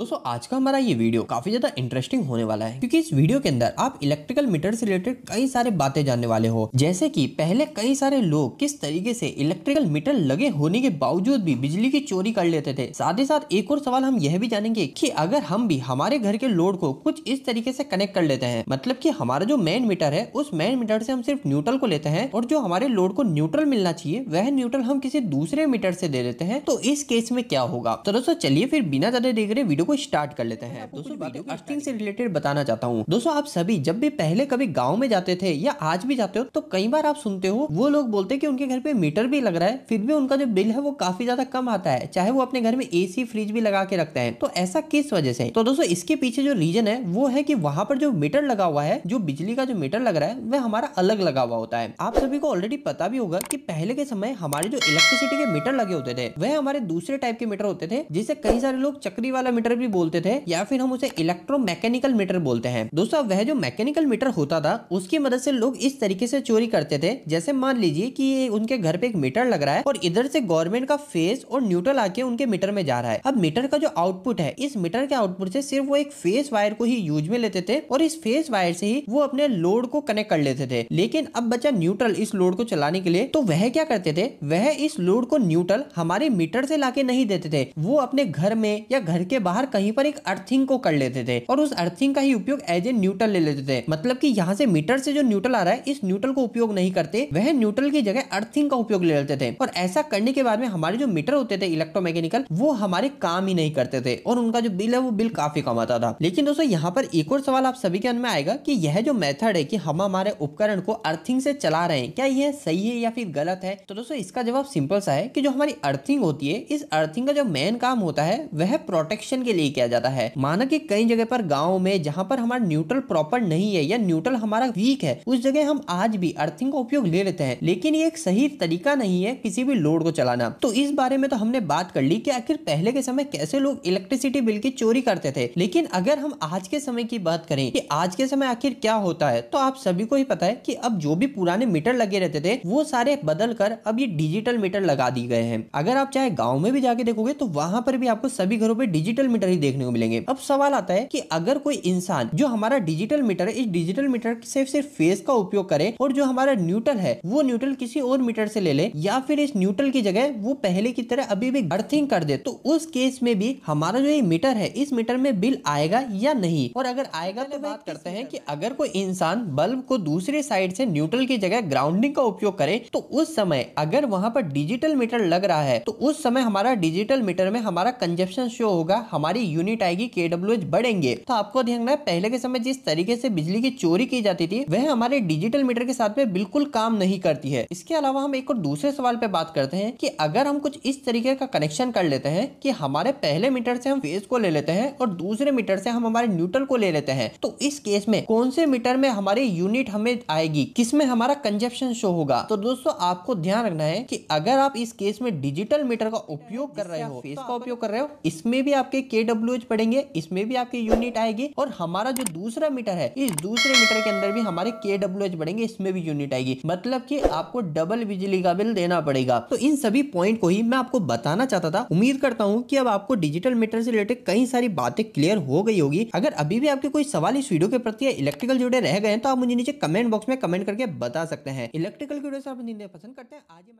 दोस्तों आज का हमारा ये वीडियो काफी ज्यादा इंटरेस्टिंग होने वाला है क्योंकि इस वीडियो के अंदर आप इलेक्ट्रिकल मीटर से रिलेटेड कई सारे बातें जानने वाले हो जैसे कि पहले कई सारे लोग किस तरीके से इलेक्ट्रिकल मीटर लगे होने के बावजूद भी बिजली की चोरी कर लेते थे साथ ही साथ एक और सवाल हम यह भी जानेंगे की अगर हम भी हमारे घर के लोड को कुछ इस तरीके से कनेक्ट कर लेते हैं मतलब की हमारा जो मेन मीटर है उस मेन मीटर से हम सिर्फ न्यूट्रल को लेते हैं और जो हमारे लोड को न्यूट्रल मिलना चाहिए वह न्यूट्रल हम किसी दूसरे मीटर से दे देते हैं तो इस केस में क्या होगा तो दोस्तों चलिए फिर बिना ज्यादा देख रहे वीडियो वीडियो को स्टार्ट कर लेते हैं दोस्तों वीडियो से रिलेटेड बताना चाहता हूँ दोस्तों आप सभी जब भी पहले कभी गाँव में जाते थे या आज भी जाते हो तो कई बार आप सुनते हो वो लोग बोलते की उनके घर पे मीटर भी लग रहा है फिर भी उनका जो बिल है वो काफी ज्यादा कम आता है चाहे वो अपने घर में ए फ्रिज भी लगा के रखते हैं तो ऐसा किस वजह से तो दोस्तों इसके पीछे जो रीजन है वो है की वहाँ पर जो मीटर लगा हुआ है जो बिजली का जो मीटर लग रहा है वह हमारा अलग लगा हुआ होता है आप सभी को ऑलरेडी पता भी होगा कि पहले के समय हमारे जो इलेक्ट्रिसिटी के मीटर लगे होते थे वह हमारे दूसरे टाइप के मीटर होते थे जिसे कई सारे लोग चक्री वाला मीटर मीटर भी बोलते थे या फिर हम उसे इलेक्ट्रो मैकेनिकल मीटर बोलते हैं दोस्तों वह जो मैकेनिकल मीटर होता था उसकी मदद से लोग इस तरीके से चोरी करते थे जैसे मान लीजिए कि उनके घर पे एक मीटर लग रहा है और इधर से गवर्नमेंट का फेस और न्यूट्रल आके उनके मीटर में जा रहा है अब मीटर का जो आउटपुट है इस मीटर के आउटपुट से सिर्फ वो एक फेस वायर को ही यूज में लेते थे और इस फेस वायर से ही वो अपने लोड को कनेक्ट कर लेते थे लेकिन अब बचा न्यूट्रल इस लोड को चलाने के लिए तो वह क्या करते थे वह इस लोड को न्यूट्रल हमारे मीटर से लाके नहीं देते थे वो अपने घर में या घर के बाहर बार कहीं पर एक अर्थिंग को कर लेते थे और उस अर्थिंग का ही उपयोग एज ए न्यूट्रल ले लेते थे मतलब की यहाँ से मीटर से जो न्यूट्रल आ रहा है इस न्यूट्रल को उपयोग नहीं करते वह न्यूट्रल की जगह अर्थिंग का उपयोग ले लेते थे और ऐसा करने के बाद में हमारे जो मीटर होते थे इलेक्ट्रोमैकेनिकल वो हमारे काम ही नहीं करते थे और उनका जो बिल है वो बिल काफी कम आता था लेकिन दोस्तों यहाँ पर एक और सवाल आप सभी के मन में आएगा कि यह जो मेथड है कि हम हमारे उपकरण को अर्थिंग से चला रहे हैं क्या यह सही है या फिर गलत है तो दोस्तों इसका जवाब सिंपल सा है कि जो हमारी अर्थिंग होती है इस अर्थिंग का जो मेन काम होता है वह प्रोटेक्शन के लिए किया जाता है माना कि कई जगह पर गाँव में जहाँ पर हमारा न्यूट्रल प्रॉपर नहीं है या न्यूट्रल हमारा वीक है उस जगह हम आज भी अर्थिंग का उपयोग ले लेते हैं लेकिन ये एक सही तरीका नहीं है किसी भी लोड को चलाना तो इस बारे में तो हमने बात कर ली कि आखिर पहले के समय कैसे लोग इलेक्ट्रिसिटी बिल की चोरी करते थे लेकिन अगर हम आज के समय की बात करें कि आज के समय आखिर क्या होता है तो आप सभी को ही पता है कि अब जो भी पुराने मीटर लगे रहते थे वो सारे बदल कर अब ये डिजिटल मीटर लगा दिए गए हैं अगर आप चाहे गाँव में भी जाके देखोगे तो वहां पर भी आपको सभी घरों पर डिजिटल मीटर मीटर ही देखने को मिलेंगे अब सवाल आता है कि अगर कोई इंसान जो हमारा डिजिटल मीटर है इस डिजिटल मीटर से सिर्फ फेस का उपयोग करे और जो हमारा न्यूट्रल है वो न्यूट्रल किसी और मीटर से ले ले या फिर इस न्यूट्रल की जगह वो पहले की तरह अभी भी अर्थिंग कर दे तो उस केस में भी हमारा जो ये मीटर है इस मीटर में बिल आएगा या नहीं और अगर आएगा तो बात करते हैं कि अगर कोई इंसान बल्ब को दूसरे साइड से न्यूट्रल की जगह ग्राउंडिंग का उपयोग करे तो उस समय अगर वहां पर डिजिटल मीटर लग रहा है तो उस समय हमारा डिजिटल मीटर में हमारा कंजेप्शन शो होगा हमारी हमारी यूनिट आएगी के बढ़ेंगे तो आपको ध्यान रखना है पहले के समय जिस तरीके से बिजली की चोरी की जाती थी वह हमारे डिजिटल मीटर के साथ में बिल्कुल काम नहीं करती है इसके अलावा हम एक और दूसरे सवाल पे बात करते हैं कि अगर हम कुछ इस तरीके का कनेक्शन कर लेते हैं कि हमारे पहले मीटर से हम फेज को ले लेते हैं और दूसरे मीटर से हम हमारे न्यूट्रल को ले लेते हैं तो इस केस में कौन से मीटर में हमारी यूनिट हमें आएगी किस में हमारा कंजप्शन शो होगा तो दोस्तों आपको ध्यान रखना है की अगर आप इस केस में डिजिटल मीटर का उपयोग कर रहे हो फेज का उपयोग कर रहे हो इसमें भी आपके के डब्ल्यू पढ़ेंगे इसमें भी आपकी यूनिट आएगी और हमारा जो दूसरा मीटर है इस दूसरे मीटर के अंदर भी हमारे के डब्ल्यू एच पढ़ेंगे इसमें भी यूनिट आएगी मतलब की आपको डबल बिजली का बिल देना पड़ेगा तो इन सभी पॉइंट को ही मैं आपको बताना चाहता था उम्मीद करता हूँ की अब आपको डिजिटल मीटर से रिलेटेड कई सारी बातें क्लियर हो गई होगी अगर अभी भी आपके कोई सवाल इस वीडियो के प्रति इलेक्ट्रिकल जुड़े रह गए तो आप मुझे नीचे कमेंट बॉक्स में कमेंट करके बता सकते हैं इलेक्ट्रिकल की वीडियो से आप पसंद करते हैं आज ही